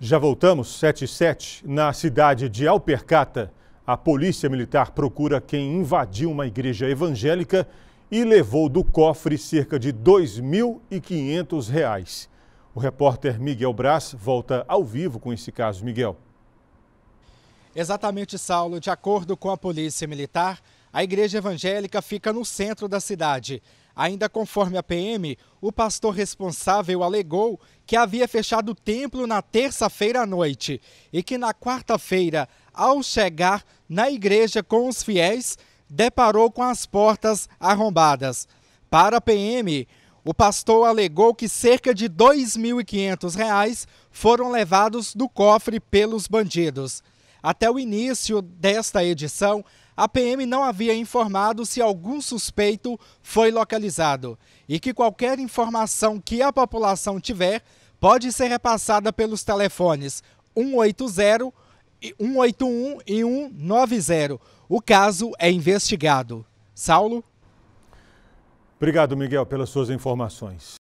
Já voltamos, 77, na cidade de Alpercata. A polícia militar procura quem invadiu uma igreja evangélica e levou do cofre cerca de R$ 2.500. O repórter Miguel Braz volta ao vivo com esse caso. Miguel. Exatamente, Saulo. De acordo com a polícia militar, a igreja evangélica fica no centro da cidade. Ainda conforme a PM, o pastor responsável alegou que havia fechado o templo na terça-feira à noite e que na quarta-feira, ao chegar na igreja com os fiéis, deparou com as portas arrombadas. Para a PM, o pastor alegou que cerca de R$ 2.500 foram levados do cofre pelos bandidos. Até o início desta edição, a PM não havia informado se algum suspeito foi localizado e que qualquer informação que a população tiver pode ser repassada pelos telefones 180, 181 e 190. O caso é investigado. Saulo? Obrigado, Miguel, pelas suas informações.